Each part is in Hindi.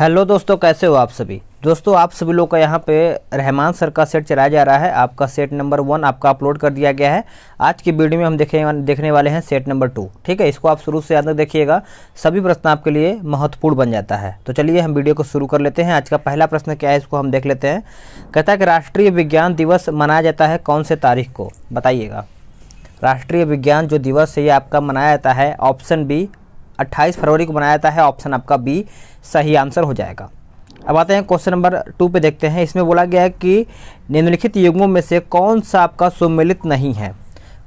हेलो दोस्तों कैसे हो आप सभी दोस्तों आप सभी लोग का यहाँ पे रहमान सर का सेट चलाया जा रहा है आपका सेट नंबर वन आपका अपलोड कर दिया गया है आज की वीडियो में हम देखे देखने वाले हैं सेट नंबर टू ठीक है इसको आप शुरू से याद देखिएगा सभी प्रश्न आपके लिए महत्वपूर्ण बन जाता है तो चलिए हम वीडियो को शुरू कर लेते हैं आज का पहला प्रश्न क्या है इसको हम देख लेते हैं कहता है कि राष्ट्रीय विज्ञान दिवस मनाया जाता है कौन से तारीख को बताइएगा राष्ट्रीय विज्ञान जो दिवस है ये आपका मनाया जाता है ऑप्शन बी 28 फरवरी को बनाया जाता है ऑप्शन आपका बी सही आंसर हो जाएगा अब आते हैं क्वेश्चन नंबर टू पे देखते हैं इसमें बोला गया है कि निम्नलिखित युग्मों में से कौन सा आपका सुमिलित नहीं है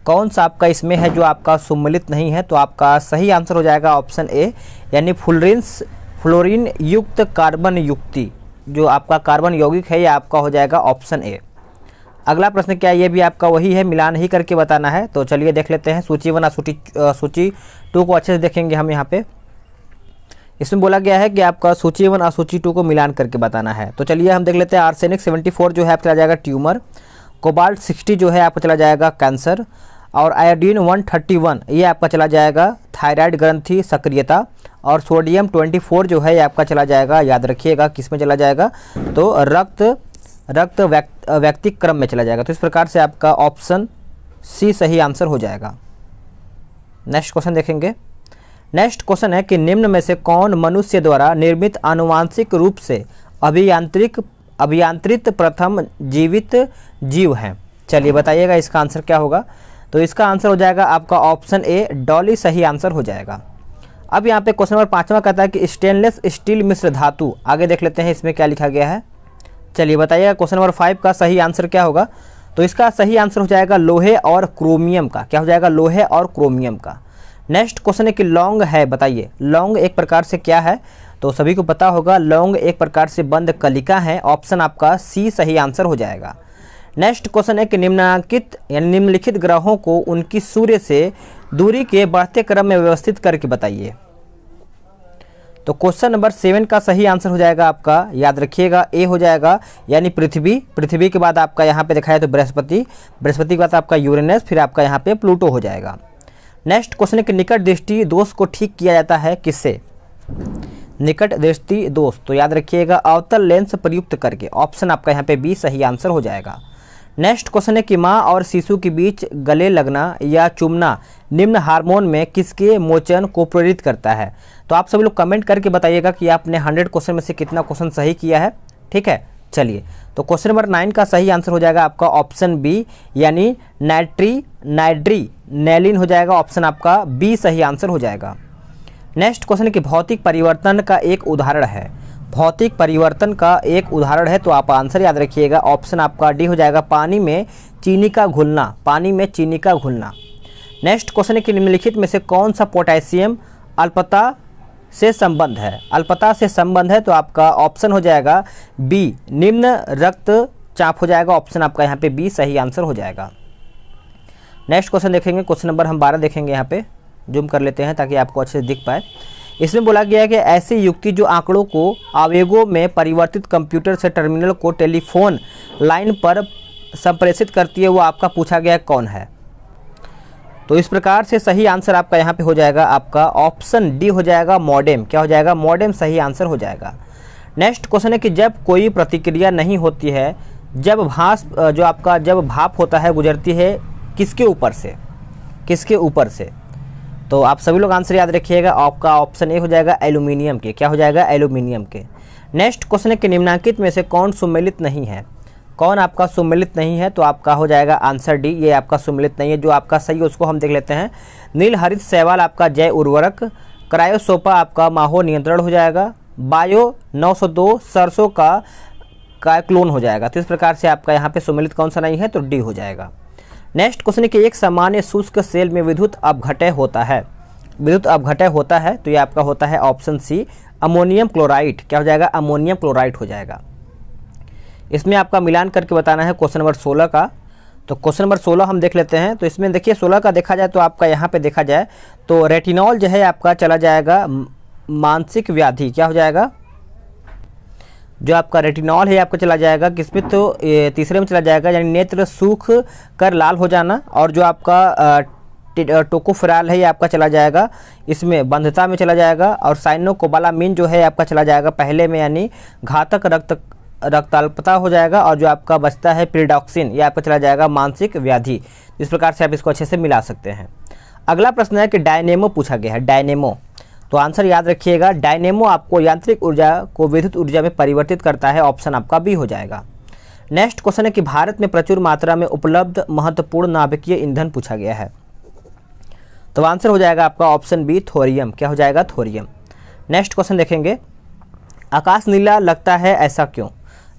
कौन सा आपका इसमें है जो आपका सुमिलित नहीं है तो आपका सही आंसर हो जाएगा ऑप्शन ए यानी फुलरिन्स फ्लोरिन युक्त कार्बन युक्ति जो आपका कार्बन यौगिक है यह आपका हो जाएगा ऑप्शन ए अगला प्रश्न क्या ये भी आपका वही है मिलान ही करके बताना है तो चलिए देख लेते हैं सूची वन सूची सूची टू को अच्छे से देखेंगे हम यहाँ पे इसमें बोला गया है कि आपका सूची वन और सूची टू को मिलान करके बताना है तो चलिए हम देख लेते हैं आर्सेनिक सेवेंटी फोर जो है आपका चला जाएगा ट्यूमर कोबाल्ट सिक्सटी जो है आपका चला जाएगा कैंसर और आयोडीन वन थर्टी वन ये आपका चला जाएगा थायराइड ग्रंथि सक्रियता और सोडियम ट्वेंटी फोर जो है आपका चला जाएगा याद रखिएगा किस में चला जाएगा तो रक्त रक्त व्यक्त व्यक्तिक क्रम में चला जाएगा तो इस प्रकार से आपका ऑप्शन सी सही आंसर हो जाएगा नेक्स्ट क्वेश्चन देखेंगे नेक्स्ट क्वेश्चन है कि निम्न में से कौन मनुष्य द्वारा निर्मित आनुवांशिक रूप से अभियांत्रिक अभियांत्रित प्रथम जीवित जीव हैं चलिए बताइएगा इसका आंसर क्या होगा तो इसका आंसर हो जाएगा आपका ऑप्शन ए डॉली सही आंसर हो जाएगा अब यहाँ पे क्वेश्चन नंबर पाँचवा कहता है कि स्टेनलेस स्टील मिश्र धातु आगे देख लेते हैं इसमें क्या लिखा गया है चलिए बताइएगा क्वेश्चन नंबर फाइव का सही आंसर क्या होगा तो इसका सही आंसर हो जाएगा लोहे और क्रोमियम का क्या हो जाएगा लोहे और क्रोमियम का नेक्स्ट क्वेश्चन है कि लौंग है बताइए लौंग एक प्रकार से क्या है तो सभी को पता होगा लौंग एक प्रकार से बंद कलिका है ऑप्शन आपका सी सही आंसर हो जाएगा नेक्स्ट क्वेश्चन है कि निम्नांकित यानी निम्नलिखित ग्रहों को उनकी सूर्य से दूरी के बढ़ते क्रम में व्यवस्थित करके बताइए तो क्वेश्चन नंबर सेवन का सही आंसर हो जाएगा आपका याद रखिएगा ए हो जाएगा यानी पृथ्वी पृथ्वी के बाद आपका यहाँ पे दिखाया तो बृहस्पति बृहस्पति के बाद आपका यूरेनस फिर आपका यहाँ पे प्लूटो हो जाएगा नेक्स्ट क्वेश्चन के निकट दृष्टि दोष को ठीक किया जाता है किससे निकट दृष्टि दोष तो याद रखिएगा अवतल लेंस प्रयुक्त करके ऑप्शन आपका यहाँ पे बी सही आंसर हो जाएगा नेक्स्ट क्वेश्चन है कि माँ और शिशु के बीच गले लगना या चुमना निम्न हार्मोन में किसके मोचन को प्रेरित करता है तो आप सभी लोग कमेंट करके बताइएगा कि आपने हंड्रेड क्वेश्चन में से कितना क्वेश्चन सही किया है ठीक है चलिए तो क्वेश्चन नंबर नाइन का सही आंसर हो जाएगा आपका ऑप्शन बी यानी नाइट्री नाइड्री नैलिन हो जाएगा ऑप्शन आपका बी सही आंसर हो जाएगा नेक्स्ट क्वेश्चन कि भौतिक परिवर्तन का एक उदाहरण है भौतिक परिवर्तन का एक उदाहरण है तो आप आंसर याद रखिएगा ऑप्शन आपका डी हो जाएगा पानी में चीनी का घुलना पानी में चीनी का घुलना नेक्स्ट क्वेश्चन है कि निम्नलिखित में से कौन सा पोटेशियम अल्पता से संबंध है अल्पता से संबंध है तो आपका ऑप्शन हो जाएगा बी निम्न रक्त चाप हो जाएगा ऑप्शन आपका यहाँ पे बी सही आंसर हो जाएगा नेक्स्ट क्वेश्चन देखेंगे क्वेश्चन नंबर हम बारह देखेंगे यहाँ पे जूम कर लेते हैं ताकि आपको अच्छे से दिख पाए इसमें बोला गया है कि ऐसी युक्ति जो आंकड़ों को आवेगों में परिवर्तित कंप्यूटर से टर्मिनल को टेलीफोन लाइन पर संप्रेषित करती है वो आपका पूछा गया कौन है तो इस प्रकार से सही आंसर आपका यहाँ पे हो जाएगा आपका ऑप्शन डी हो जाएगा मॉडेम क्या हो जाएगा मॉडेम सही आंसर हो जाएगा नेक्स्ट क्वेश्चन है कि जब कोई प्रतिक्रिया नहीं होती है जब भाँस जो आपका जब भाप होता है गुजरती है किसके ऊपर से किसके ऊपर से तो आप सभी लोग आंसर याद रखिएगा आपका ऑप्शन ए हो जाएगा एल्यूमिनियम के क्या हो जाएगा एल्यूमिनियम के नेक्स्ट क्वेश्चन है कि निम्नांकित में से कौन सुमिलित नहीं है कौन आपका सुमिलित नहीं है तो आपका हो जाएगा आंसर डी ये आपका सुमिलित नहीं है जो आपका सही है उसको हम देख लेते हैं नील हरित सहवाल आपका जय उर्वरक क्रायोसोपा आपका माहो नियंत्रण हो जाएगा बायो 902 सरसों का का क्लोन हो जाएगा तो इस प्रकार से आपका यहाँ पे सुमिलित कौन सा नहीं है तो डी हो जाएगा नेक्स्ट क्वेश्चन है कि एक सामान्य शुष्क सेल में विद्युत अपघटय होता है विद्युत अपघटय होता है तो ये आपका होता है ऑप्शन सी अमोनियम क्लोराइड क्या हो जाएगा अमोनियम क्लोराइड हो जाएगा इसमें आपका मिलान करके बताना है क्वेश्चन नंबर सोलह का तो क्वेश्चन नंबर सोलह हम देख लेते हैं तो इसमें देखिए सोलह का देखा जाए तो आपका यहाँ पे देखा जाए तो रेटिनॉल जो है आपका चला जाएगा मानसिक व्याधि क्या हो जाएगा जो आपका रेटिनॉल है आपका चला जाएगा किसमें तो तीसरे में चला जाएगा यानी नेत्र सूख कर लाल हो जाना और जो आपका टोकोफ्राल है ये आपका चला जाएगा इसमें बंधता में चला जाएगा और साइनोकोबालामीन जो है आपका चला जाएगा पहले में यानी घातक रक्त रक्ताल्पता हो जाएगा और जो आपका बचता है पिरिडॉक्सिन ये आपका चला जाएगा मानसिक व्याधि इस प्रकार से आप इसको अच्छे से मिला सकते हैं अगला प्रश्न है कि डायनेमो पूछा गया है डायनेमो तो आंसर याद रखिएगा डायनेमो आपको यांत्रिक ऊर्जा को विद्युत ऊर्जा में परिवर्तित करता है ऑप्शन आपका बी हो जाएगा नेक्स्ट क्वेश्चन है कि भारत में प्रचुर मात्रा में उपलब्ध महत्वपूर्ण नाभिकीय ईंधन पूछा गया है तो आंसर हो जाएगा आपका ऑप्शन बी थोरियम क्या हो जाएगा थोरियम नेक्स्ट क्वेश्चन देखेंगे आकाश नीला लगता है ऐसा क्यों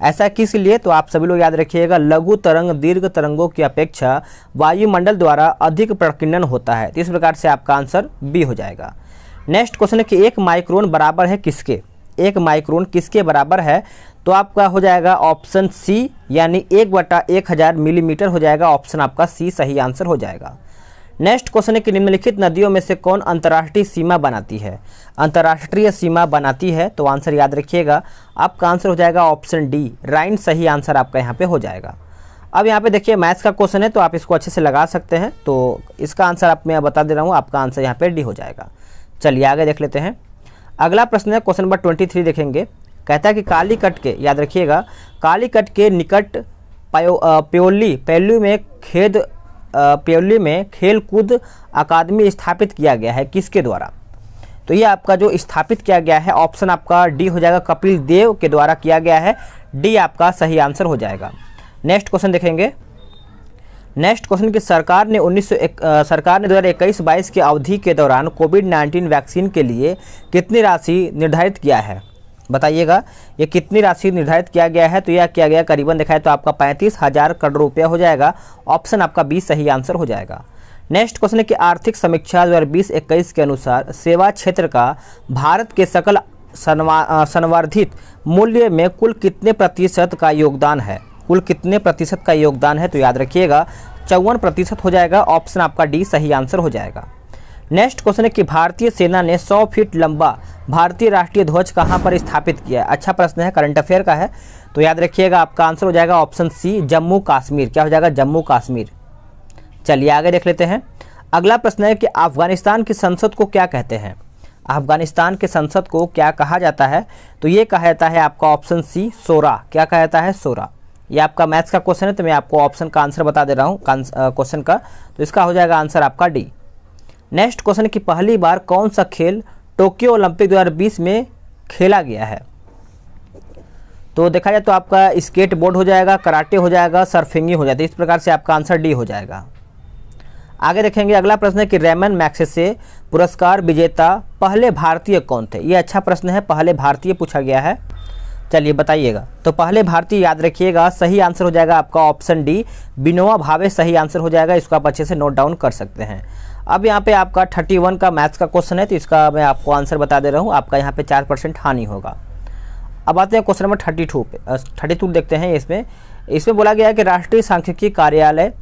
ऐसा किस लिए तो आप सभी लोग याद रखिएगा लघु तरंग दीर्घ तरंगों की अपेक्षा वायुमंडल द्वारा अधिक प्रकीर्णन होता है तो इस प्रकार से आपका आंसर बी हो जाएगा नेक्स्ट क्वेश्चन है कि एक माइक्रोन बराबर है किसके एक माइक्रोन किसके बराबर है तो आपका हो जाएगा ऑप्शन सी यानी एक बटा एक हज़ार मिलीमीटर हो जाएगा ऑप्शन आपका सी सही आंसर हो जाएगा नेक्स्ट क्वेश्चन है कि निम्नलिखित नदियों में से कौन अंतर्राष्ट्रीय सीमा बनाती है अंतर्राष्ट्रीय सीमा बनाती है तो आंसर याद रखिएगा आपका आंसर हो जाएगा ऑप्शन डी राइन सही आंसर आपका यहाँ पर हो जाएगा अब यहाँ पे देखिए मैथ्स का क्वेश्चन है तो आप इसको अच्छे से लगा सकते हैं तो इसका आंसर आप मैं बता दे रहा हूँ आपका आंसर यहाँ पे डी हो जाएगा चलिए आगे देख लेते हैं अगला प्रश्न है क्वेश्चन नंबर ट्वेंटी थ्री देखेंगे कहता है कि काली कट के याद रखिएगा काली कट के निकट प्यो प्योली पेलू में खेद प्योली में खेलकूद अकादमी स्थापित किया गया है किसके द्वारा तो ये आपका जो स्थापित किया गया है ऑप्शन आपका डी हो जाएगा कपिल देव के द्वारा किया गया है डी आपका सही आंसर हो जाएगा नेक्स्ट क्वेश्चन देखेंगे नेक्स्ट क्वेश्चन की सरकार ने उन्नीस सरकार ने दो हज़ार इक्कीस बाईस की अवधि के दौरान कोविड नाइन्टीन वैक्सीन के लिए कितनी राशि निर्धारित किया है बताइएगा ये कितनी राशि निर्धारित किया गया है तो यह किया गया करीबन देखा है तो आपका पैंतीस हज़ार करोड़ रुपया हो जाएगा ऑप्शन आपका बीस सही आंसर हो जाएगा नेक्स्ट क्वेश्चन है कि आर्थिक समीक्षा दो हज़ार बीस इक्कीस के अनुसार सेवा क्षेत्र का भारत के सकल संवर्धित मूल्य में कुल कितने प्रतिशत का योगदान है कुल कितने प्रतिशत का योगदान है तो याद रखिएगा चौवन प्रतिशत हो जाएगा ऑप्शन आपका डी सही आंसर हो जाएगा नेक्स्ट क्वेश्चन है कि भारतीय सेना ने 100 फीट लंबा भारतीय राष्ट्रीय ध्वज कहाँ पर स्थापित किया है अच्छा प्रश्न है करंट अफेयर का है तो याद रखिएगा आपका आंसर हो जाएगा ऑप्शन सी जम्मू कश्मीर क्या हो जाएगा जम्मू कश्मीर चलिए आगे देख लेते हैं अगला प्रश्न है कि अफगानिस्तान की संसद को क्या कहते हैं अफगानिस्तान के संसद को क्या कहा जाता है तो ये कहा जाता है आपका ऑप्शन सी सोरा क्या कहा जाता है सोरा ये आपका मैथ्स का क्वेश्चन है तो मैं आपको ऑप्शन का आंसर बता दे रहा हूँ क्वेश्चन का तो इसका हो जाएगा आंसर आपका डी नेक्स्ट क्वेश्चन की पहली बार कौन सा खेल टोक्यो ओलंपिक 2020 में खेला गया है तो देखा जाए तो आपका स्केट बोर्ड हो जाएगा कराटे हो जाएगा सर्फिंगी हो जाती है इस प्रकार से आपका आंसर डी हो जाएगा आगे देखेंगे अगला प्रश्न है कि रेमन मैक्से से पुरस्कार विजेता पहले भारतीय कौन थे ये अच्छा प्रश्न है पहले भारतीय पूछा गया है चलिए बताइएगा तो पहले भारतीय याद रखिएगा सही आंसर हो जाएगा आपका ऑप्शन डी बिनोवा भावे सही आंसर हो जाएगा इसको आप अच्छे से नोट डाउन कर सकते हैं अब यहाँ पे आपका 31 का मैथ्स का क्वेश्चन है तो इसका मैं आपको आंसर बता दे रहा हूँ आपका यहाँ पे चार परसेंट हानि होगा अब आते हैं क्वेश्चन नंबर थर्टी टू पे थर्टी टू देखते हैं इसमें इसमें बोला गया है कि राष्ट्रीय सांख्यिकी कार्यालय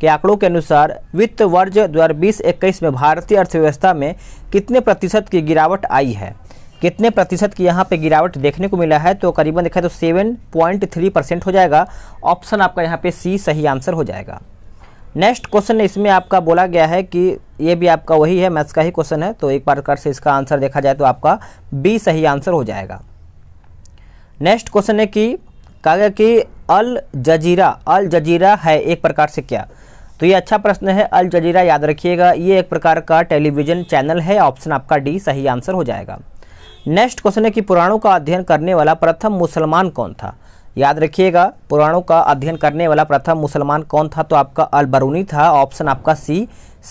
के आंकड़ों के अनुसार वित्त वर्ष दो हज़ार बीस इक्कीस में भारतीय अर्थव्यवस्था में कितने प्रतिशत की गिरावट आई है कितने प्रतिशत की यहाँ पे गिरावट देखने को मिला है तो करीबन देखा तो सेवन पॉइंट थ्री परसेंट हो जाएगा ऑप्शन आपका यहाँ पे सी सही आंसर हो जाएगा नेक्स्ट क्वेश्चन इसमें आपका बोला गया है कि ये भी आपका वही है मैथ्स का ही क्वेश्चन है तो एक बार कर से इसका आंसर देखा जाए तो आपका बी सही आंसर हो जाएगा नेक्स्ट क्वेश्चन है कि कहा गया कि अल जजीरा अल जजीरा है एक प्रकार से क्या तो ये अच्छा प्रश्न है अल जजीरा याद रखिएगा ये एक प्रकार का टेलीविज़न चैनल है ऑप्शन आपका डी सही आंसर हो जाएगा नेक्स्ट क्वेश्चन है कि पुराणों का अध्ययन करने वाला प्रथम मुसलमान कौन था याद रखिएगा पुराणों का अध्ययन करने वाला प्रथम मुसलमान कौन था तो आपका अलबरूनी था ऑप्शन आपका सी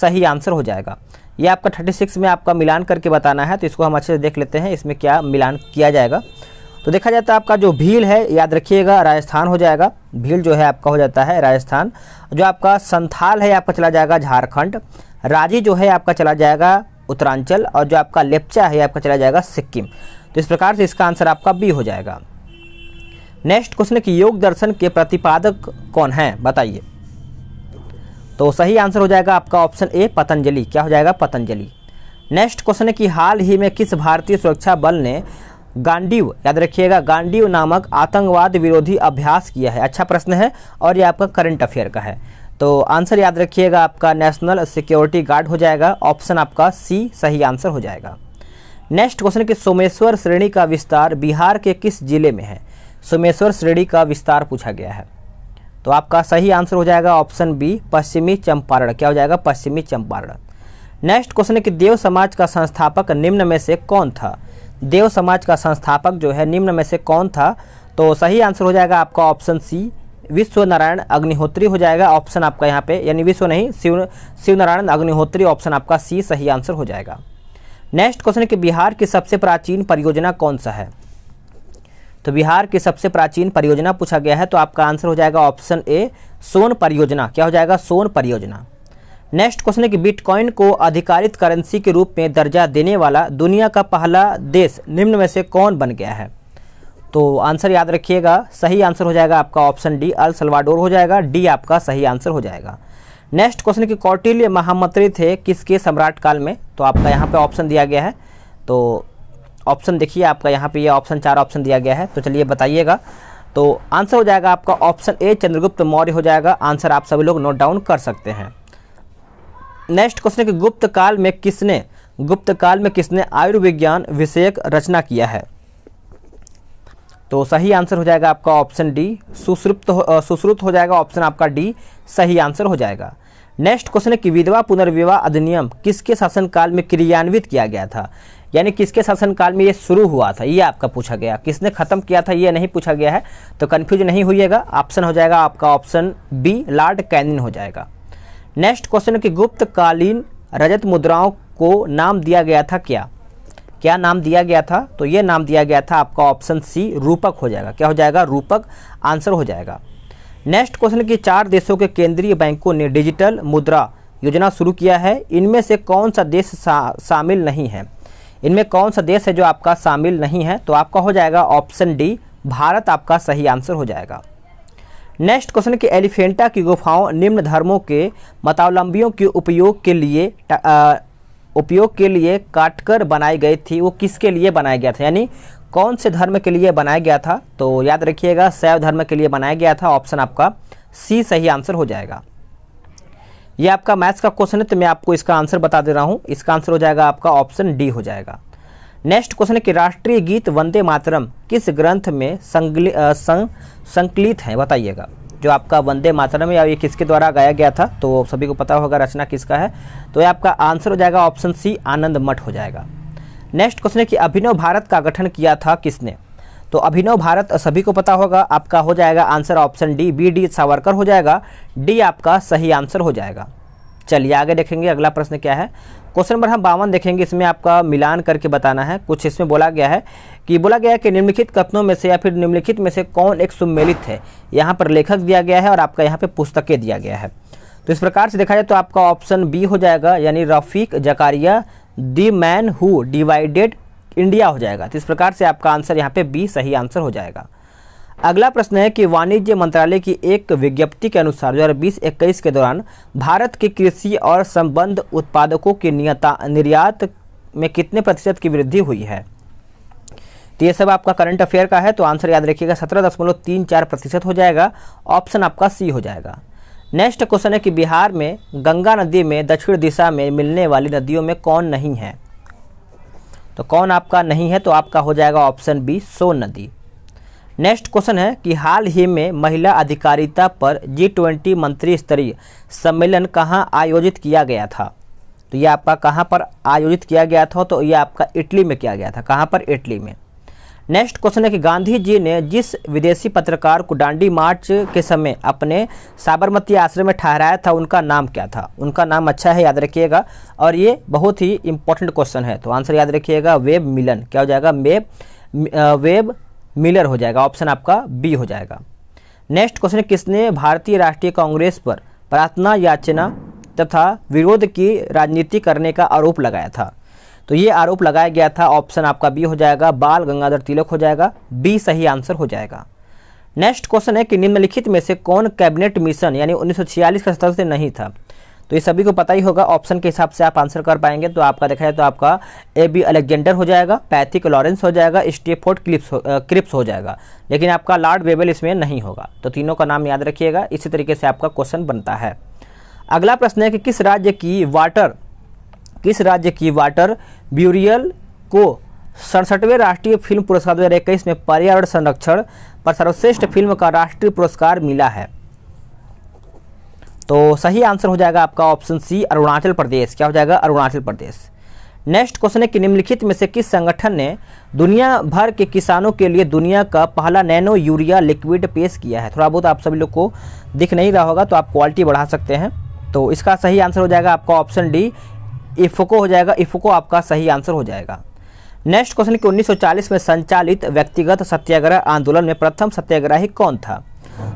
सही आंसर हो जाएगा ये आपका 36 में आपका मिलान करके बताना है तो इसको हम अच्छे से देख लेते हैं इसमें क्या मिलान किया जाएगा तो देखा जाता है आपका जो भील है याद रखिएगा राजस्थान हो जाएगा भील जो है आपका हो जाता है राजस्थान जो आपका संथाल है आपका चला जाएगा झारखंड राजी जो है आपका चला जाएगा उत्तरांचल और जो आपका लेपचा है आपका चला जाएगा सिक्किम तो इस प्रकार से इसका आंसर आपका बी हो जाएगा नेक्स्ट क्वेश्चन है कि योग दर्शन के प्रतिपादक कौन हैं बताइए तो सही आंसर हो जाएगा आपका ऑप्शन ए पतंजलि क्या हो जाएगा पतंजलि नेक्स्ट क्वेश्चन है कि हाल ही में किस भारतीय सुरक्षा बल ने गांडीव याद रखिएगा गांडीव नामक आतंकवाद विरोधी अभ्यास किया है अच्छा प्रश्न है और ये आपका करंट अफेयर का है तो आंसर याद रखिएगा आपका नेशनल सिक्योरिटी गार्ड हो जाएगा ऑप्शन आपका सी सही आंसर हो जाएगा नेक्स्ट क्वेश्चन कि सोमेश्वर श्रेणी का विस्तार बिहार के किस जिले में है सोमेश्वर श्रेणी का विस्तार पूछा गया है तो आपका सही आंसर हो जाएगा ऑप्शन बी पश्चिमी चंपारण क्या हो जाएगा पश्चिमी चंपारण नेक्स्ट क्वेश्चन है कि देव समाज का संस्थापक निम्न में से कौन था देव समाज का संस्थापक जो है निम्न में से कौन था तो सही आंसर हो जाएगा आपका ऑप्शन सी विश्व नारायण अग्निहोत्री हो जाएगा ऑप्शन आपका यहाँ पे यानी विश्व नहीं शिव शिव नारायण अग्निहोत्री ऑप्शन आपका सी सही आंसर हो जाएगा नेक्स्ट क्वेश्चन है कि बिहार की सबसे प्राचीन परियोजना कौन सा है तो बिहार की सबसे प्राचीन परियोजना पूछा गया है तो आपका आंसर हो जाएगा ऑप्शन ए सोन परियोजना क्या हो जाएगा सोन परियोजना नेक्स्ट क्वेश्चन है कि बिटकॉइन को अधिकारित करेंसी के रूप में दर्जा देने वाला दुनिया का पहला देश निम्न में से कौन बन गया है तो आंसर याद रखिएगा सही आंसर हो जाएगा आपका ऑप्शन डी अल सलवाडोर हो जाएगा डी आपका सही आंसर हो जाएगा नेक्स्ट क्वेश्चन की कौटिल्य महामंत्री थे किसके सम्राट काल में तो आपका यहाँ पे ऑप्शन दिया गया है तो ऑप्शन देखिए आपका यहाँ पे ये यह ऑप्शन चार ऑप्शन दिया गया है तो चलिए बताइएगा तो आंसर हो जाएगा आपका ऑप्शन ए चंद्रगुप्त मौर्य हो जाएगा आंसर आप सभी लोग नोट डाउन कर सकते हैं नेक्स्ट क्वेश्चन की गुप्त काल में किसने गुप्त काल में किसने आयुर्विज्ञान विषयक रचना किया है तो सही आंसर हो जाएगा आपका ऑप्शन डी सुश्रुप्त हो, सुश्रुत हो जाएगा ऑप्शन आपका डी सही आंसर हो जाएगा नेक्स्ट क्वेश्चन है कि विधवा पुनर्विवाह अधिनियम किसके शासनकाल में क्रियान्वित किया गया था यानी किसके शासनकाल में ये शुरू हुआ था ये आपका पूछा गया किसने खत्म किया था ये नहीं पूछा गया है तो कन्फ्यूज नहीं होइएगा ऑप्शन हो जाएगा आपका ऑप्शन बी लॉर्ड कैनिन हो जाएगा नेक्स्ट क्वेश्चन है कि गुप्तकालीन रजत मुद्राओं को नाम दिया गया था क्या क्या नाम दिया गया था तो ये नाम दिया गया था आपका ऑप्शन सी रूपक हो जाएगा क्या हो जाएगा रूपक आंसर हो जाएगा नेक्स्ट क्वेश्चन की चार देशों के केंद्रीय बैंकों ने डिजिटल मुद्रा योजना शुरू किया है इनमें से कौन सा देश सा, शामिल नहीं है इनमें कौन सा देश है जो आपका शामिल नहीं है तो आपका हो जाएगा ऑप्शन डी भारत आपका सही आंसर हो जाएगा नेक्स्ट क्वेश्चन की एलिफेंटा की गुफाओं निम्न धर्मों के मतावलंबियों के उपयोग के लिए उपयोग के लिए काटकर बनाई गई थी वो किसके लिए बनाया गया था यानी कौन से धर्म के लिए बनाया गया था तो याद रखिएगा शैव धर्म के लिए बनाया गया था ऑप्शन आपका सी सही आंसर हो जाएगा ये आपका मैथ्स का क्वेश्चन है तो मैं आपको इसका आंसर बता दे रहा हूँ इसका आंसर हो जाएगा आपका ऑप्शन डी हो जाएगा नेक्स्ट क्वेश्चन है कि राष्ट्रीय गीत वंदे मातरम किस ग्रंथ में संकलित है बताइएगा जो आपका वंदे मातरम या ये किसके द्वारा गाया गया था तो सभी को पता होगा रचना किसका है तो ये आपका आंसर हो जाएगा ऑप्शन सी आनंद मठ हो जाएगा नेक्स्ट क्वेश्चन है कि अभिनव भारत का गठन किया था किसने तो अभिनव भारत सभी को पता होगा आपका हो जाएगा answer option D B D Savarkar हो जाएगा डी आपका सही आंसर हो जाएगा चलिए आगे देखेंगे अगला प्रश्न क्या है क्वेश्चन नंबर हम बावन देखेंगे इसमें आपका मिलान करके बताना है कुछ इसमें बोला गया है कि बोला गया है कि निम्नलिखित कथनों में से या फिर निम्नलिखित में से कौन एक सुमेलित है यहाँ पर लेखक दिया गया है और आपका यहाँ पे पुस्तकें दिया गया है तो इस प्रकार से देखा जाए तो आपका ऑप्शन बी हो जाएगा यानी Rafiq Zakaria the man who divided India हो जाएगा तो इस प्रकार से आपका आंसर यहाँ पे बी सही आंसर हो जाएगा अगला प्रश्न है कि वाणिज्य मंत्रालय की एक विज्ञप्ति के अनुसार दो हज़ार बीस इक्कीस के दौरान भारत के कृषि और संबंध उत्पादकों के निर्यात में कितने प्रतिशत की वृद्धि हुई है तो ये सब आपका करंट अफेयर का है तो आंसर याद रखिएगा सत्रह दशमलव तीन चार प्रतिशत हो जाएगा ऑप्शन आपका सी हो जाएगा नेक्स्ट क्वेश्चन है कि बिहार में गंगा नदी में दक्षिण दिशा में मिलने वाली नदियों में कौन नहीं है तो कौन आपका नहीं है तो आपका हो जाएगा ऑप्शन बी सोन नदी नेक्स्ट क्वेश्चन है कि हाल ही में महिला अधिकारिता पर जी ट्वेंटी मंत्री स्तरीय सम्मेलन कहाँ आयोजित किया गया था तो ये आपका कहाँ पर आयोजित किया गया था तो ये आपका इटली में किया गया था कहाँ पर इटली में नेक्स्ट क्वेश्चन है कि गांधी जी ने जिस विदेशी पत्रकार को डांडी मार्च के समय अपने साबरमती आश्रम में ठहराया था उनका नाम क्या था उनका नाम अच्छा है याद रखिएगा और ये बहुत ही इंपॉर्टेंट क्वेश्चन है तो आंसर याद रखिएगा वेब मिलन क्या हो जाएगा वेब वेब मिलर हो जाएगा ऑप्शन आपका बी हो जाएगा नेक्स्ट क्वेश्चन है किसने भारतीय राष्ट्रीय कांग्रेस पर प्रार्थना याचना तथा विरोध की राजनीति करने का आरोप लगाया था तो ये आरोप लगाया गया था ऑप्शन आपका बी हो जाएगा बाल गंगाधर तिलक हो जाएगा बी सही आंसर हो जाएगा नेक्स्ट क्वेश्चन है कि निम्नलिखित में से कौन कैबिनेट मिशन यानी उन्नीस का सदस्य नहीं था तो ये सभी को पता ही होगा ऑप्शन के हिसाब से आप आंसर कर पाएंगे तो आपका देखा जाए तो आपका ए बी अलेक्जेंडर हो जाएगा पैथिक लॉरेंस हो जाएगा स्टेफोर्ड क्लिप्स क्रिप्स हो जाएगा लेकिन आपका लॉर्ड वेबल इसमें नहीं होगा तो तीनों का नाम याद रखिएगा इसी तरीके से आपका क्वेश्चन बनता है अगला प्रश्न है कि किस राज्य की वाटर किस राज्य की वाटर ब्यूरियल को सड़सठवें राष्ट्रीय फिल्म पुरस्कार दो हज़ार इक्कीस में पर्यावरण संरक्षण पर सर्वश्रेष्ठ फिल्म का राष्ट्रीय पुरस्कार मिला है तो सही आंसर हो जाएगा आपका ऑप्शन सी अरुणाचल प्रदेश क्या हो जाएगा अरुणाचल प्रदेश नेक्स्ट क्वेश्चन है कि निम्नलिखित में से किस संगठन ने दुनिया भर के किसानों के लिए दुनिया का पहला नैनो यूरिया लिक्विड पेश किया है थोड़ा बहुत आप सभी लोग को दिख नहीं रहा होगा तो आप क्वालिटी बढ़ा सकते हैं तो इसका सही आंसर हो जाएगा आपका ऑप्शन डी इफको हो जाएगा इफको आपका सही आंसर हो जाएगा नेक्स्ट क्वेश्चन कि 1940 में संचालित व्यक्तिगत सत्याग्रह आंदोलन में प्रथम सत्याग्रही कौन था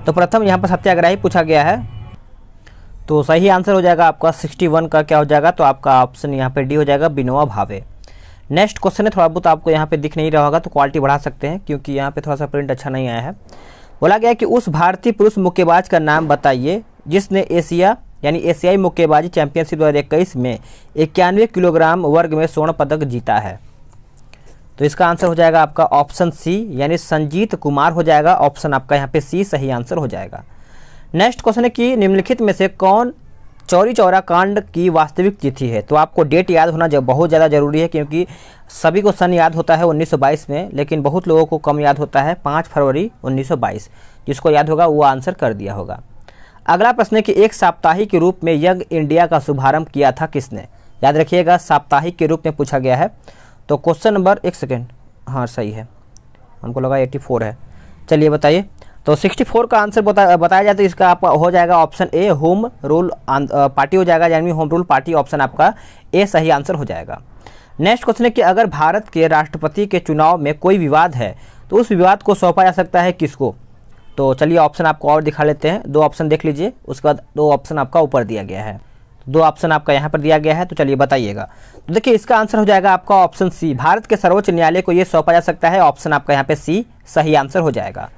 तो प्रथम यहाँ पर सत्याग्रही पूछा गया है तो सही आंसर हो जाएगा आपका 61 का क्या हो जाएगा तो आपका ऑप्शन यहाँ पे डी हो जाएगा बिनोवा भावे नेक्स्ट क्वेश्चन है थोड़ा बहुत आपको यहाँ पे दिख नहीं रहा होगा तो क्वालिटी बढ़ा सकते हैं क्योंकि यहाँ पे थोड़ा सा प्रिंट अच्छा नहीं आया है बोला गया कि उस भारतीय पुरुष मुक्केबाज का नाम बताइए जिसने एशिया यानी एशियाई मुक्केबाजी चैंपियनशिप दो हज़ार इक्कीस में इक्यानवे किलोग्राम वर्ग में स्वर्ण पदक जीता है तो इसका आंसर हो जाएगा आपका ऑप्शन सी यानी संजीत कुमार हो जाएगा ऑप्शन आपका यहाँ पे सी सही आंसर हो जाएगा नेक्स्ट क्वेश्चन है कि निम्नलिखित में से कौन चौरी चौरा कांड की वास्तविक तिथि है तो आपको डेट याद होना जब बहुत ज़्यादा जरूरी है क्योंकि सभी को सन याद होता है 1922 में लेकिन बहुत लोगों को कम याद होता है 5 फरवरी 1922 जिसको याद होगा वो आंसर कर दिया होगा अगला प्रश्न है कि एक साप्ताहिक के रूप में यंग इंडिया का शुभारंभ किया था किसने याद रखिएगा साप्ताहिक के रूप में पूछा गया है तो क्वेश्चन नंबर एक सेकेंड हाँ सही है हमको लगा एट्टी है चलिए बताइए तो 64 का आंसर बता, बताया जाए तो इसका आपका हो जाएगा option A Home Rule Party हो जाएगा यानी होम रूल पार्टी ऑप्शन आपका ए सही आंसर हो जाएगा नेक्स्ट क्वेश्चन है कि अगर भारत के राष्ट्रपति के चुनाव में कोई विवाद है तो उस विवाद को सौंपा जा सकता है किसको तो चलिए ऑप्शन आपको और दिखा लेते हैं दो ऑप्शन देख लीजिए उसके बाद दो ऑप्शन आपका ऊपर दिया गया है दो ऑप्शन आपका यहाँ पर दिया गया है तो चलिए बताइएगा तो देखिए इसका आंसर हो जाएगा आपका ऑप्शन सी भारत के सर्वोच्च न्यायालय को ये सौंपा जा सकता है ऑप्शन आपका यहाँ पे सी सही आंसर हो जाएगा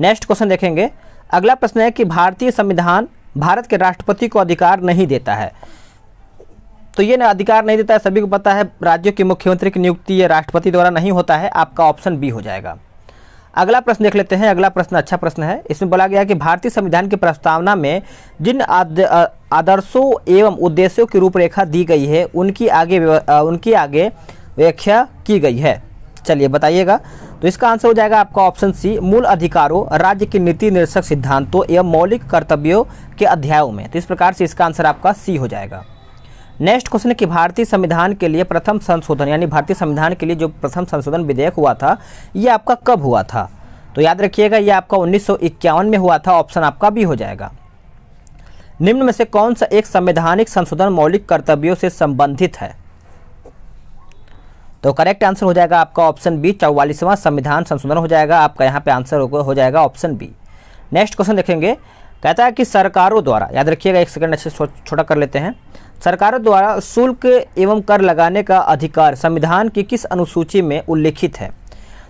नेक्स्ट क्वेश्चन देखेंगे अगला प्रश्न है कि भारतीय संविधान भारत के राष्ट्रपति को अधिकार नहीं देता है तो ये ना अधिकार नहीं देता है सभी को पता है राज्यों के मुख्यमंत्री की नियुक्ति ये राष्ट्रपति द्वारा नहीं होता है आपका ऑप्शन बी हो जाएगा अगला प्रश्न देख लेते हैं अगला प्रश्न अच्छा प्रश्न है इसमें बोला गया कि भारतीय संविधान की प्रस्तावना में जिन आद, आदर्शों एवं उद्देश्यों की रूपरेखा दी गई है उनकी आगे उनकी आगे व्याख्या की गई है चलिए बताइएगा तो इसका आंसर हो जाएगा आपका ऑप्शन सी मूल अधिकारों राज्य की नीति निरक्षक सिद्धांतों एवं मौलिक कर्तव्यों के अध्यायों में तो इस प्रकार से इसका आंसर आपका सी हो जाएगा नेक्स्ट क्वेश्चन है कि भारतीय संविधान के लिए प्रथम संशोधन यानी भारतीय संविधान के लिए जो प्रथम संशोधन विधेयक हुआ था ये आपका कब हुआ था तो याद रखिएगा ये आपका उन्नीस में हुआ था ऑप्शन आपका भी हो जाएगा निम्न में से कौन सा एक संवैधानिक संशोधन मौलिक कर्तव्यों से संबंधित है तो करेक्ट आंसर हो जाएगा आपका ऑप्शन बी चौवालीसवां संविधान संशोधन हो जाएगा आपका यहाँ पे आंसर हो जाएगा ऑप्शन बी नेक्स्ट क्वेश्चन देखेंगे कहता है कि सरकारों द्वारा याद रखिएगा एक सेकंड अच्छे छोटा कर लेते हैं सरकारों द्वारा शुल्क एवं कर लगाने का अधिकार संविधान की किस अनुसूची में उल्लिखित है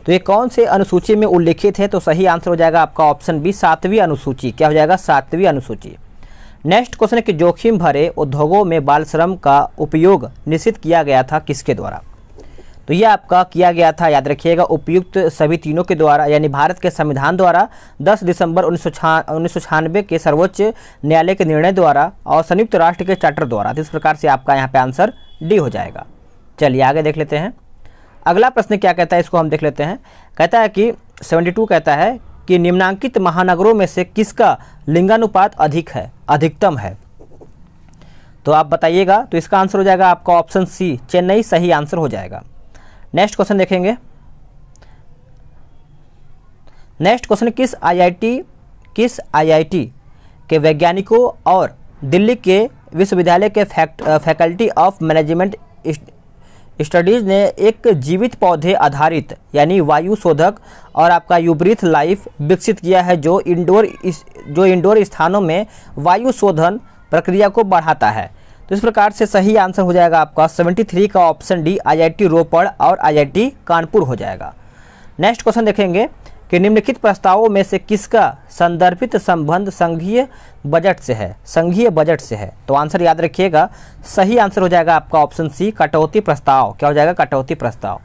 तो ये कौन से अनुसूची में उल्लिखित है तो सही आंसर हो जाएगा आपका ऑप्शन बी सातवीं अनुसूची क्या हो जाएगा सातवीं अनुसूची नेक्स्ट क्वेश्चन है कि जोखिम भरे उद्योगों में बाल श्रम का उपयोग निश्चित किया गया था किसके द्वारा तो ये आपका किया गया था याद रखिएगा उपयुक्त सभी तीनों के द्वारा यानी भारत के संविधान द्वारा 10 दिसंबर उन्नीस सौ के सर्वोच्च न्यायालय के निर्णय द्वारा और संयुक्त राष्ट्र के चार्टर द्वारा तो इस प्रकार से आपका यहाँ पे आंसर डी हो जाएगा चलिए आगे देख लेते हैं अगला प्रश्न क्या कहता है इसको हम देख लेते हैं कहता है कि सेवेंटी कहता है कि निम्नांकित महानगरों में से किसका लिंगानुपात अधिक है अधिकतम है तो आप बताइएगा तो इसका आंसर हो जाएगा आपका ऑप्शन सी चेन्नई सही आंसर हो जाएगा नेक्स्ट क्वेश्चन देखेंगे नेक्स्ट क्वेश्चन किस आईआईटी किस आईआईटी के वैज्ञानिकों और दिल्ली के विश्वविद्यालय के फैकल्टी ऑफ मैनेजमेंट स्टडीज़ ने एक जीवित पौधे आधारित यानी वायु शोधक और आपका यूब्रिथ लाइफ विकसित किया है जो इंडोर जो इंडोर स्थानों में वायु शोधन प्रक्रिया को बढ़ाता है तो इस प्रकार से सही आंसर हो जाएगा आपका 73 का ऑप्शन डी आईआईटी रोपड़ और आईआईटी कानपुर हो जाएगा नेक्स्ट क्वेश्चन देखेंगे कि निम्नलिखित प्रस्तावों में से किसका संदर्भित संबंध संघीय बजट से है संघीय बजट से है तो आंसर याद रखिएगा सही आंसर हो जाएगा आपका ऑप्शन सी कटौती प्रस्ताव क्या हो जाएगा कटौती प्रस्ताव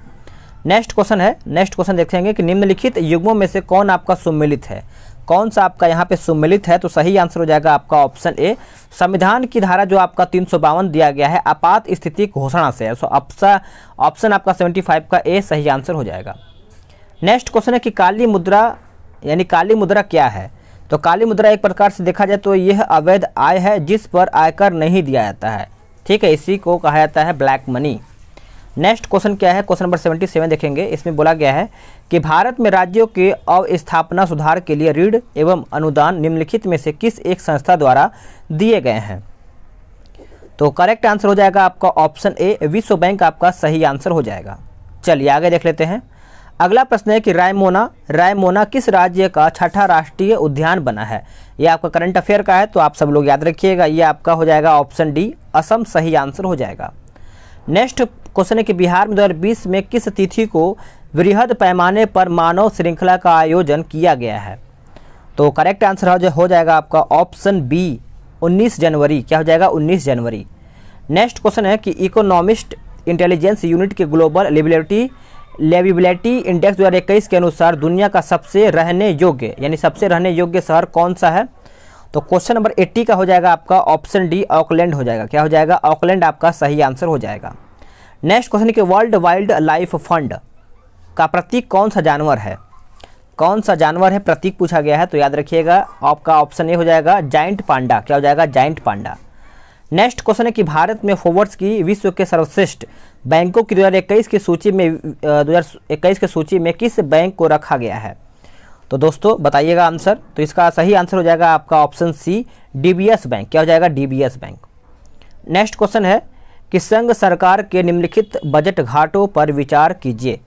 नेक्स्ट क्वेश्चन है नेक्स्ट क्वेश्चन देखेंगे कि निम्नलिखित युग्मों में से कौन आपका सुमिलित है कौन सा आपका यहाँ पे सुमिलित है तो सही आंसर हो जाएगा आपका ऑप्शन ए संविधान की धारा जो आपका तीन दिया गया है आपात स्थिति घोषणा से है सो ऑप्शन ऑप्शन आपका 75 का ए सही आंसर हो जाएगा नेक्स्ट क्वेश्चन है कि काली मुद्रा यानी काली मुद्रा क्या है तो काली मुद्रा एक प्रकार से देखा जाए तो यह अवैध आय है जिस पर आयकर नहीं दिया जाता है ठीक है इसी को कहा जाता है ब्लैक मनी नेक्स्ट क्वेश्चन क्या है क्वेश्चन नंबर सेवेंटी सेवन देखेंगे इसमें बोला गया है कि भारत में राज्यों के अवस्थापना सुधार के लिए ऋण एवं अनुदान निम्नलिखित में से किस एक संस्था द्वारा दिए गए हैं तो करेक्ट आंसर हो जाएगा आपका ऑप्शन ए विश्व बैंक आपका सही आंसर हो जाएगा चलिए आगे देख लेते हैं अगला प्रश्न है कि रायमोना रायमोना किस राज्य का छठा राष्ट्रीय उद्यान बना है यह आपका करंट अफेयर का है तो आप सब लोग याद रखिएगा यह आपका हो जाएगा ऑप्शन डी असम सही आंसर हो जाएगा नेक्स्ट क्वेश्चन है कि बिहार में 2020 में किस तिथि को वृहद पैमाने पर मानव श्रृंखला का आयोजन किया गया है तो करेक्ट आंसर हो जाएगा आपका ऑप्शन बी 19 जनवरी क्या हो जाएगा 19 जनवरी नेक्स्ट क्वेश्चन है कि इकोनॉमिस्ट इंटेलिजेंस यूनिट के ग्लोबल लेबिलिटी लेबिबिलिटी इंडेक्स दो के अनुसार दुनिया का सबसे रहने योग्य यानी सबसे रहने योग्य शहर कौन सा है तो क्वेश्चन नंबर 80 का हो जाएगा आपका ऑप्शन डी ऑकलैंड हो जाएगा क्या हो जाएगा ऑकलैंड आपका सही आंसर हो जाएगा नेक्स्ट क्वेश्चन के वर्ल्ड वाइल्ड लाइफ फंड का प्रतीक कौन सा जानवर है कौन सा जानवर है प्रतीक पूछा गया है तो याद रखिएगा आपका ऑप्शन ए हो जाएगा जाइंट पांडा क्या हो जाएगा जाइंट पांडा नेक्स्ट क्वेश्चन है कि भारत में फोवर्स की विश्व के सर्वश्रेष्ठ बैंकों की इक्कीस की सूची में इक्कीस की सूची में किस बैंक को रखा गया है तो दोस्तों बताइएगा आंसर तो इसका सही आंसर हो जाएगा आपका ऑप्शन सी डीबीएस बैंक क्या हो जाएगा डीबीएस बैंक नेक्स्ट क्वेश्चन है कि संघ सरकार के निम्नलिखित बजट घाटों पर विचार कीजिए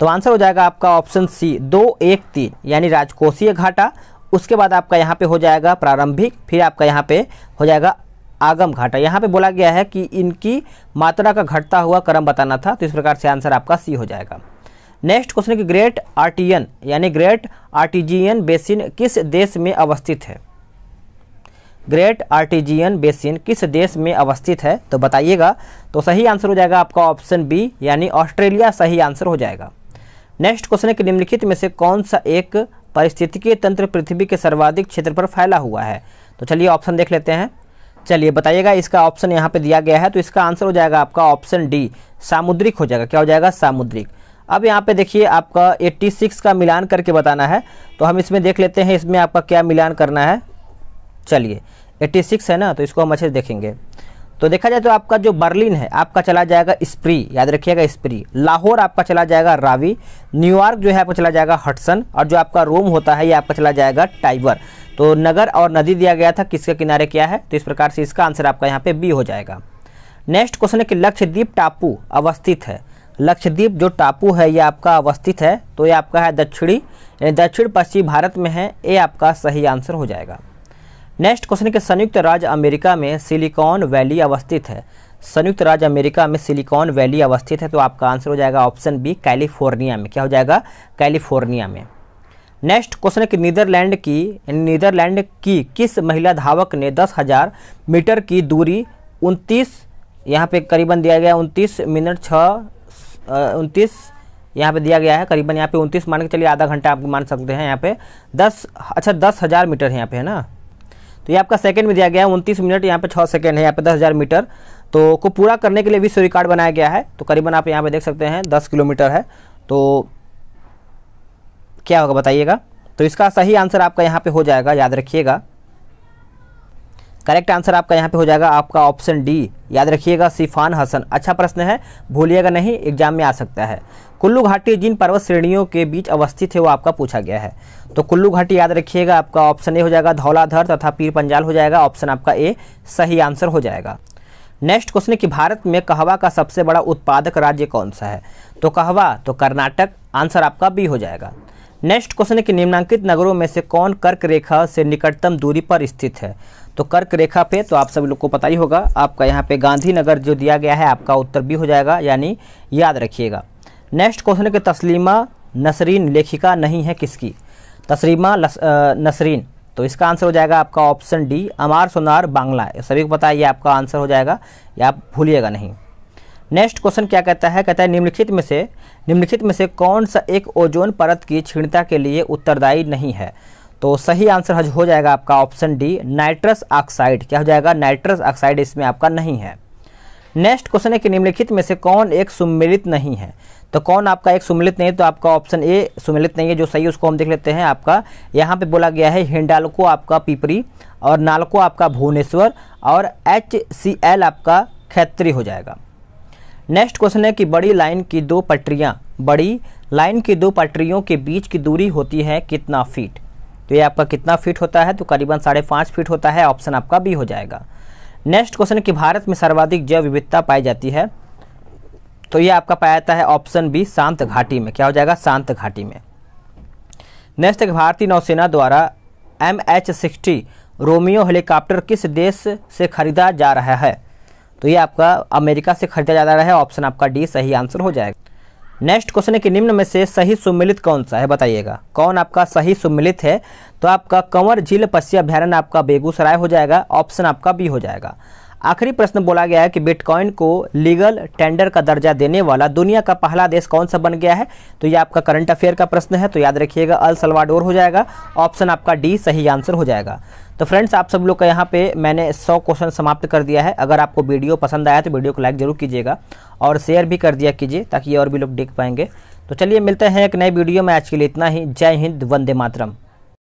तो आंसर हो जाएगा आपका ऑप्शन सी दो एक तीन यानी राजकोषीय घाटा उसके बाद आपका यहाँ पे हो जाएगा प्रारंभिक फिर आपका यहाँ पे हो जाएगा आगम घाटा यहाँ पे बोला गया है कि इनकी मात्रा का घटता हुआ क्रम बताना था तो इस प्रकार से आंसर आपका सी हो जाएगा नेक्स्ट क्वेश्चन है कि ग्रेट आर्टियन यानी ग्रेट आर्टिजियन बेसिन किस देश में अवस्थित है ग्रेट आर्टिजियन बेसिन किस देश में अवस्थित है तो बताइएगा तो सही आंसर हो जाएगा आपका ऑप्शन बी यानी ऑस्ट्रेलिया सही आंसर हो जाएगा नेक्स्ट क्वेश्चन है कि निम्नलिखित में से कौन सा एक पारिस्थितिकीय तंत्र पृथ्वी के सर्वाधिक क्षेत्र पर फैला हुआ है तो चलिए ऑप्शन देख लेते हैं चलिए बताइएगा इसका ऑप्शन यहाँ पर दिया गया है तो इसका आंसर हो जाएगा आपका ऑप्शन डी सामुद्रिक हो जाएगा क्या हो जाएगा सामुद्रिक अब यहाँ पे देखिए आपका 86 का मिलान करके बताना है तो हम इसमें देख लेते हैं इसमें आपका क्या मिलान करना है चलिए 86 है ना तो इसको हम अच्छे से देखेंगे तो देखा जाए तो आपका जो बर्लिन है आपका चला जाएगा स्प्री याद रखिएगा स्प्री लाहौर आपका चला जाएगा रावी न्यूयॉर्क जो है आपका चला जाएगा हटसन और जो आपका रोम होता है ये आपका चला जाएगा टाइबर तो नगर और नदी दिया गया था किसके किनारे क्या है तो इस प्रकार से इसका आंसर आपका यहाँ पे बी हो जाएगा नेक्स्ट क्वेश्चन है कि लक्षद्वीप टापू अवस्थित है लक्षद्वीप जो टापू है ये आपका अवस्थित है तो ये आपका है दक्षिणी दक्षिण पश्चिम भारत में है ये आपका सही आंसर हो जाएगा नेक्स्ट क्वेश्चन है कि संयुक्त राज्य अमेरिका में सिलिकॉन वैली अवस्थित है संयुक्त राज्य अमेरिका में सिलिकॉन वैली अवस्थित है तो आपका आंसर हो जाएगा ऑप्शन बी कैलिफोर्निया में क्या हो जाएगा कैलिफोर्निया में नेक्स्ट क्वेश्चन है कि नीदरलैंड की नीदरलैंड की किस महिला धावक ने दस हज़ार मीटर की दूरी उनतीस यहाँ पे करीबन दिया गया उनतीस मिनट छः उनतीस यहाँ पे दिया गया है करीबन यहाँ पे उनतीस मान के चलिए आधा घंटा आप मान सकते हैं यहाँ पे दस अच्छा दस हज़ार मीटर है यहाँ पे है ना तो ये आपका सेकंड में दिया गया है उनतीस मिनट यहाँ पे छः सेकंड है यहाँ पे दस हज़ार मीटर तो को पूरा करने के लिए विश्व रिकॉर्ड बनाया गया है तो करीबन आप यहाँ पे देख सकते हैं दस किलोमीटर है तो क्या होगा बताइएगा तो इसका सही आंसर आपका यहाँ पर हो जाएगा याद रखिएगा करेक्ट आंसर आपका यहाँ पे हो जाएगा आपका ऑप्शन डी याद रखिएगा सिफान हसन अच्छा प्रश्न है भूलिएगा नहीं एग्जाम में आ सकता है कुल्लू घाटी जिन पर्वत श्रेणियों के बीच अवस्थित है वो आपका पूछा गया है तो कुल्लू घाटी याद रखिएगा आपका ऑप्शन ए हो जाएगा धौलाधर तथा पीर पंजाल हो जाएगा ऑप्शन आपका ए सही आंसर हो जाएगा नेक्स्ट क्वेश्चन है कि भारत में कहवा का सबसे बड़ा उत्पादक राज्य कौन सा है तो कहवा तो कर्नाटक आंसर आपका बी हो जाएगा नेक्स्ट क्वेश्चन है कि निम्नांकित नगरों में से कौन कर्क रेखा से निकटतम दूरी पर स्थित है तो कर्क रेखा पे तो आप सभी लोग को पता ही होगा आपका यहाँ पे गांधीनगर जो दिया गया है आपका उत्तर भी हो जाएगा यानी याद रखिएगा नेक्स्ट क्वेश्चन के तस्लीमा नसरीन लेखिका नहीं है किसकी तस्लीमा नसरीन तो इसका आंसर हो जाएगा आपका ऑप्शन डी अमार सोनार बांग्ला सभी को पता है ये आपका आंसर हो जाएगा या आप भूलिएगा नहीं नेक्स्ट क्वेश्चन क्या कहता है कहता है निम्नलिखित में से निम्नलिखित में से कौन सा एक ओजोन परत की क्षीणता के लिए उत्तरदायी नहीं है तो सही आंसर हो जाएगा आपका ऑप्शन डी नाइट्रस ऑक्साइड क्या हो जाएगा नाइट्रस ऑक्साइड इसमें आपका नहीं है नेक्स्ट क्वेश्चन है कि निम्नलिखित में से कौन एक सुमिलित नहीं है तो कौन आपका एक सुमिलित नहीं है तो आपका ऑप्शन ए सुमिलित नहीं है जो सही उसको हम देख लेते हैं आपका यहाँ पे बोला गया है हिंडालको आपका पीपरी और नालको आपका भुवनेश्वर और एच सी एल आपका खैत्री हो जाएगा नेक्स्ट क्वेश्चन है कि बड़ी लाइन की दो पटरियाँ बड़ी लाइन की दो पटरियों के बीच की दूरी होती है कितना फीट तो ये आपका कितना फीट होता है तो करीबन साढ़े पाँच फीट होता है ऑप्शन आपका बी हो जाएगा नेक्स्ट क्वेश्चन कि भारत में सर्वाधिक जैव विविधता पाई जाती है तो ये आपका पाया जाता है ऑप्शन बी शांत घाटी में क्या हो जाएगा शांत घाटी में नेक्स्ट भारतीय नौसेना द्वारा M H sixty Romeo helicopter किस देश से खरीदा जा रहा है तो ये आपका अमेरिका से खरीदा जा रहा है ऑप्शन आपका डी सही आंसर हो जाएगा नेक्स्ट क्वेश्चन है कि निम्न में से सही सुमिलित कौन सा है बताइएगा कौन आपका सही सुमिलित है तो आपका कंवर झील पश्चिम अभ्यारण्य आपका बेगूसराय हो जाएगा ऑप्शन आपका बी हो जाएगा आखिरी प्रश्न बोला गया है कि बिटकॉइन को लीगल टेंडर का दर्जा देने वाला दुनिया का पहला देश कौन सा बन गया है तो ये आपका करंट अफेयर का प्रश्न है तो याद रखिएगा अल सलवाडोर हो जाएगा ऑप्शन आपका डी सही आंसर हो जाएगा तो फ्रेंड्स आप सब लोग का यहाँ पे मैंने सौ क्वेश्चन समाप्त कर दिया है अगर आपको वीडियो पसंद आया तो वीडियो को लाइक जरूर कीजिएगा और शेयर भी कर दिया कीजिए ताकि और भी लोग देख पाएंगे तो चलिए मिलते हैं एक नए वीडियो में आज के लिए इतना ही जय हिंद वंदे मातरम